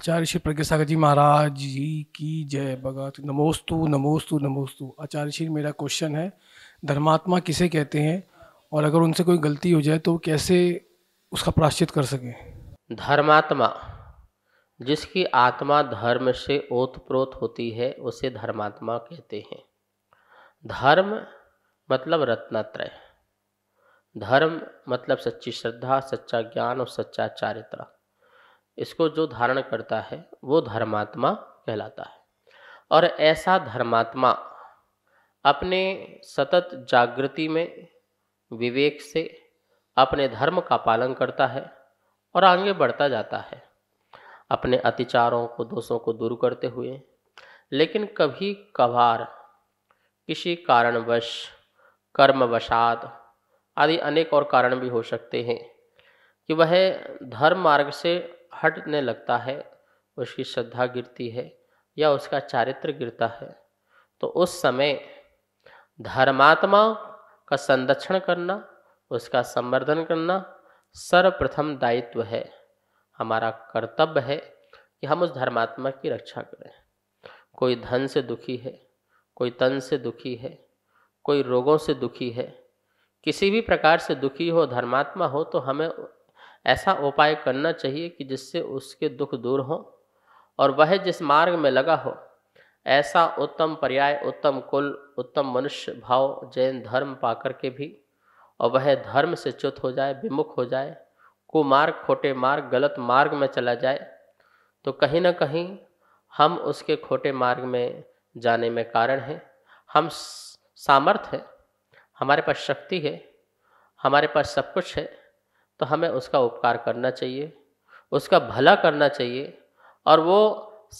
आचार्य श्री प्रज्ञा सागर जी महाराज जी की जय भगत नमोस्तु नमोस्तु नमोस्तु आचार्य श्री मेरा क्वेश्चन है धर्मात्मा किसे कहते हैं और अगर उनसे कोई गलती हो जाए तो कैसे उसका प्राश्चित कर सकें धर्मात्मा जिसकी आत्मा धर्म से ओतप्रोत होती है उसे धर्मात्मा कहते हैं धर्म मतलब रत्नत्रय धर्म मतलब सच्ची श्रद्धा सच्चा ज्ञान और सच्चा चारित्र इसको जो धारण करता है वो धर्मात्मा कहलाता है और ऐसा धर्मात्मा अपने सतत जागृति में विवेक से अपने धर्म का पालन करता है और आगे बढ़ता जाता है अपने अतिचारों को दोषों को दूर करते हुए लेकिन कभी कभार किसी कारणवश कर्मवशात आदि अनेक और कारण भी हो सकते हैं कि वह धर्म मार्ग से हटने लगता है उसकी श्रद्धा गिरती है या उसका चारित्र गिरता है तो उस समय धर्मात्मा का संरक्षण करना उसका संवर्धन करना सर्वप्रथम दायित्व है हमारा कर्तव्य है कि हम उस धर्मात्मा की रक्षा करें कोई धन से दुखी है कोई तन से दुखी है कोई रोगों से दुखी है किसी भी प्रकार से दुखी हो धर्मात्मा हो तो हमें ऐसा उपाय करना चाहिए कि जिससे उसके दुख दूर हों और वह जिस मार्ग में लगा हो ऐसा उत्तम पर्याय उत्तम कुल उत्तम मनुष्य भाव जैन धर्म पाकर के भी और वह धर्म से च्युत हो जाए विमुख हो जाए कुमार्ग खोटे मार्ग गलत मार्ग में चला जाए तो कहीं ना कहीं हम उसके खोटे मार्ग में जाने में कारण हैं हम सामर्थ्य है हमारे पास शक्ति है हमारे पास सब कुछ है तो हमें उसका उपकार करना चाहिए उसका भला करना चाहिए और वो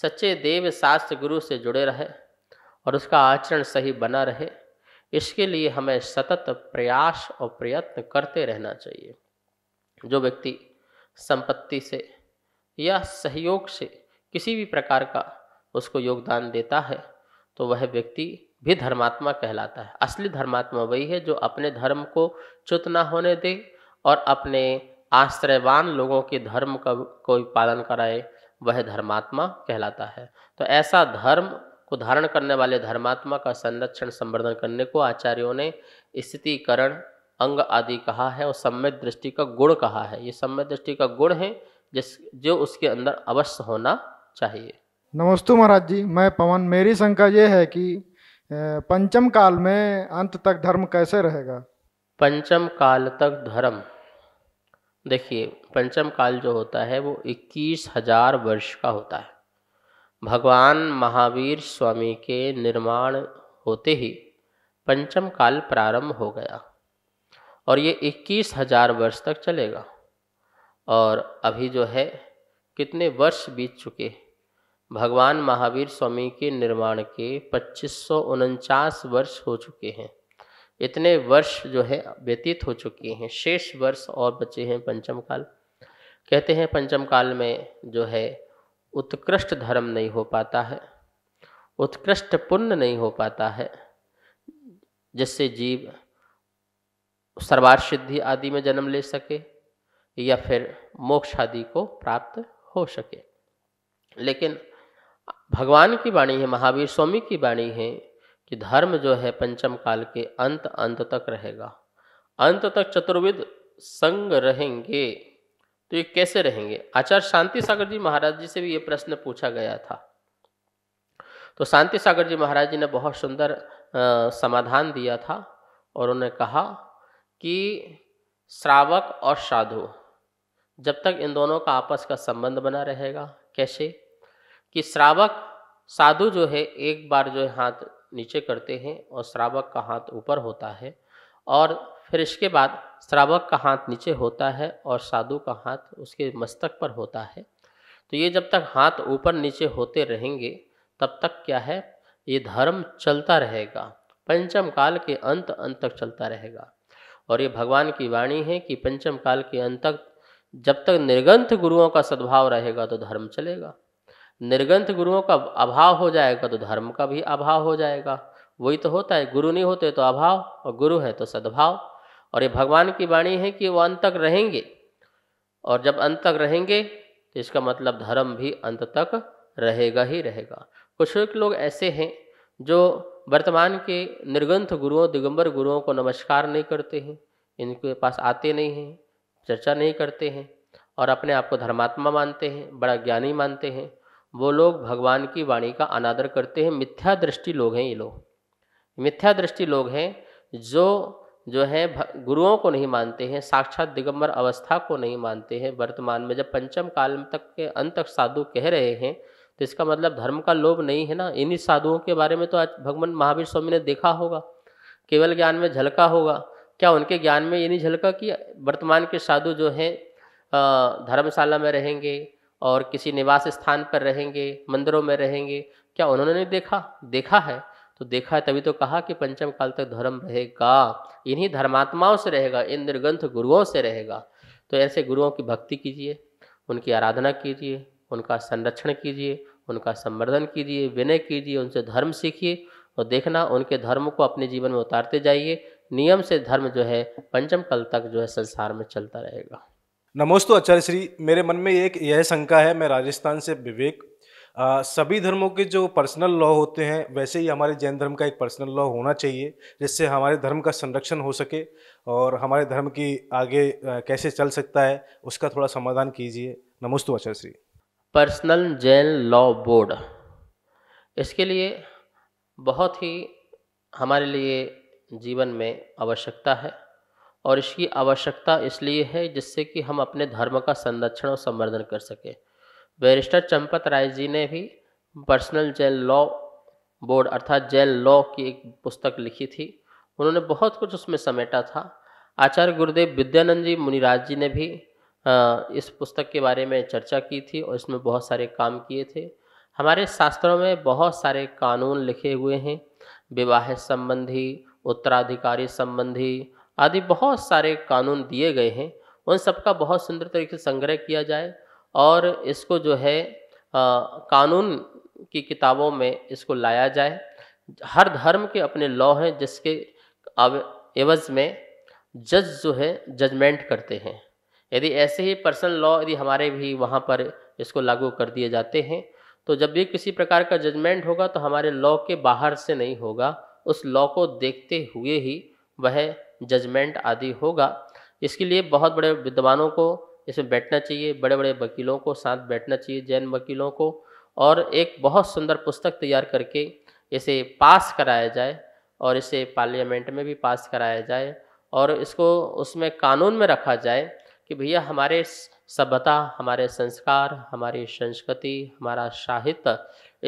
सच्चे देव शास्त्र गुरु से जुड़े रहे और उसका आचरण सही बना रहे इसके लिए हमें सतत प्रयास और प्रयत्न करते रहना चाहिए जो व्यक्ति संपत्ति से या सहयोग से किसी भी प्रकार का उसको योगदान देता है तो वह व्यक्ति भी धर्मात्मा कहलाता है असली धर्मात्मा वही है जो अपने धर्म को चुत ना होने दे और अपने आश्रयवान लोगों के धर्म का कोई पालन कराए वह धर्मात्मा कहलाता है तो ऐसा धर्म को धारण करने वाले धर्मात्मा का संरक्षण संवर्धन करने को आचार्यों ने स्थितिकरण अंग आदि कहा है और सम्यक दृष्टि का गुण कहा है ये सम्यक दृष्टि का गुण है जिस जो उसके अंदर अवश्य होना चाहिए नमस्ते महाराज जी मैं पवन मेरी शंका ये है कि पंचम काल में अंत तक धर्म कैसे रहेगा पंचम काल तक धर्म देखिए पंचम काल जो होता है वो इक्कीस हजार वर्ष का होता है भगवान महावीर स्वामी के निर्माण होते ही पंचम काल प्रारंभ हो गया और ये इक्कीस हजार वर्ष तक चलेगा और अभी जो है कितने वर्ष बीत चुके भगवान महावीर स्वामी के निर्माण के पच्चीस वर्ष हो चुके हैं इतने वर्ष जो है व्यतीत हो चुके हैं शेष वर्ष और बचे हैं पंचम काल कहते हैं पंचम काल में जो है उत्कृष्ट धर्म नहीं हो पाता है उत्कृष्ट पुण्य नहीं हो पाता है जिससे जीव सर्वार सिद्धि आदि में जन्म ले सके या फिर मोक्ष आदि को प्राप्त हो सके लेकिन भगवान की वाणी है महावीर स्वामी की वाणी है कि धर्म जो है पंचम काल के अंत अंत तक रहेगा अंत तक चतुर्विद संग रहेंगे तो ये कैसे रहेंगे आचार्य शांति सागर जी महाराज जी से भी ये प्रश्न पूछा गया था तो शांति सागर जी महाराज जी ने बहुत सुंदर समाधान दिया था और उन्होंने कहा कि श्रावक और साधु जब तक इन दोनों का आपस का संबंध बना रहेगा कैसे कि श्रावक साधु जो है एक बार जो है हाथ नीचे करते हैं और श्रावक का हाथ ऊपर होता है और फिर इसके बाद श्रावक का हाथ नीचे होता है और साधु का हाथ उसके मस्तक पर होता है तो ये जब तक हाथ ऊपर नीचे होते रहेंगे तब तक क्या है ये धर्म चलता रहेगा पंचम काल के अंत अंत तक चलता रहेगा और ये भगवान की वाणी है कि पंचम काल के अंत तक जब तक निर्गंथ गुरुओं का सद्भाव रहेगा तो धर्म चलेगा निर्गंथ गुरुओं का अभाव हो जाएगा तो धर्म का भी अभाव हो जाएगा वही तो होता है गुरु नहीं होते तो अभाव और गुरु है तो सद्भाव और ये भगवान की वाणी है कि वो अंत तक रहेंगे और जब अंत तक रहेंगे तो इसका मतलब धर्म भी अंत तक रहेगा ही रहेगा कुछ लोग ऐसे हैं जो वर्तमान के निर्गंथ गुरुओं दिगंबर गुरुओं को नमस्कार नहीं करते हैं इनके पास आते नहीं हैं चर्चा नहीं करते हैं और अपने आप को धर्मात्मा मानते हैं बड़ा ज्ञानी मानते हैं वो लोग भगवान की वाणी का अनादर करते हैं मिथ्या दृष्टि लोग हैं ये लोग मिथ्या दृष्टि लोग हैं जो जो है गुरुओं को नहीं मानते हैं साक्षात दिगंबर अवस्था को नहीं मानते हैं वर्तमान में जब पंचम काल तक के अंत तक साधु कह रहे हैं तो इसका मतलब धर्म का लोभ नहीं है ना इन्हीं साधुओं के बारे में तो आज भगवान महावीर स्वामी ने देखा होगा केवल ज्ञान में झलका होगा क्या उनके ज्ञान में ये नहीं झलका कि वर्तमान के साधु जो हैं धर्मशाला में रहेंगे और किसी निवास स्थान पर रहेंगे मंदिरों में रहेंगे क्या उन्होंने नहीं देखा देखा है तो देखा है तभी तो कहा कि पंचम काल तक धर्म रहेगा इन्हीं धर्मात्माओं से रहेगा इन निर्गंथ गुरुओं से रहेगा तो ऐसे गुरुओं की भक्ति कीजिए उनकी आराधना कीजिए उनका संरक्षण कीजिए उनका संवर्धन कीजिए विनय कीजिए उनसे धर्म सीखिए और देखना उनके धर्म को अपने जीवन में उतारते जाइए नियम से धर्म जो है पंचम कल तक जो है संसार में चलता रहेगा नमोस्तु आचार्य श्री मेरे मन में एक यह शंका है मैं राजस्थान से विवेक आ, सभी धर्मों के जो पर्सनल लॉ होते हैं वैसे ही हमारे जैन धर्म का एक पर्सनल लॉ होना चाहिए जिससे हमारे धर्म का संरक्षण हो सके और हमारे धर्म की आगे आ, कैसे चल सकता है उसका थोड़ा समाधान कीजिए नमोस्तु आचार्य Shri personal Jain law board इसके लिए बहुत ही हमारे लिए जीवन में आवश्यकता है और इसकी आवश्यकता इसलिए है जिससे कि हम अपने धर्म का संरक्षण और संवर्धन कर सकें बैरिस्टर चंपत राय जी ने भी पर्सनल जेल लॉ बोर्ड अर्थात जेल लॉ की एक पुस्तक लिखी थी उन्होंने बहुत कुछ उसमें समेटा था आचार्य गुरुदेव विद्यानंद जी मुनिराज जी ने भी इस पुस्तक के बारे में चर्चा की थी और इसमें बहुत सारे काम किए थे हमारे शास्त्रों में बहुत सारे कानून लिखे हुए हैं विवाह संबंधी उत्तराधिकारी संबंधी आदि बहुत सारे कानून दिए गए हैं उन सबका बहुत सुंदर तरीके से संग्रह किया जाए और इसको जो है आ, कानून की किताबों में इसको लाया जाए हर धर्म के अपने लॉ हैं जिसके एवज में जज जो है जजमेंट करते हैं यदि ऐसे ही पर्सनल लॉ यदि हमारे भी वहाँ पर इसको लागू कर दिए जाते हैं तो जब भी किसी प्रकार का जजमेंट होगा तो हमारे लॉ के बाहर से नहीं होगा उस लॉ को देखते हुए ही वह जजमेंट आदि होगा इसके लिए बहुत बड़े विद्वानों को इसमें बैठना चाहिए बड़े बड़े वकीलों को साथ बैठना चाहिए जैन वकीलों को और एक बहुत सुंदर पुस्तक तैयार करके इसे पास कराया जाए और इसे पार्लियामेंट में भी पास कराया जाए और इसको उसमें कानून में रखा जाए कि भैया हमारे सभ्यता हमारे संस्कार हमारी संस्कृति हमारा साहित्य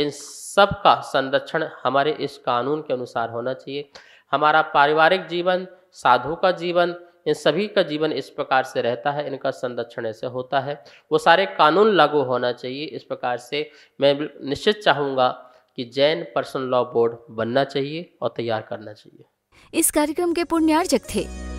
इन सब का संरक्षण हमारे इस कानून के अनुसार होना चाहिए हमारा पारिवारिक जीवन साधु का जीवन इन सभी का जीवन इस प्रकार से रहता है इनका संरक्षण ऐसे होता है वो सारे कानून लागू होना चाहिए इस प्रकार से मैं निश्चित चाहूँगा कि जैन पर्सनल लॉ बोर्ड बनना चाहिए और तैयार करना चाहिए इस कार्यक्रम के पुण्यार्जक थे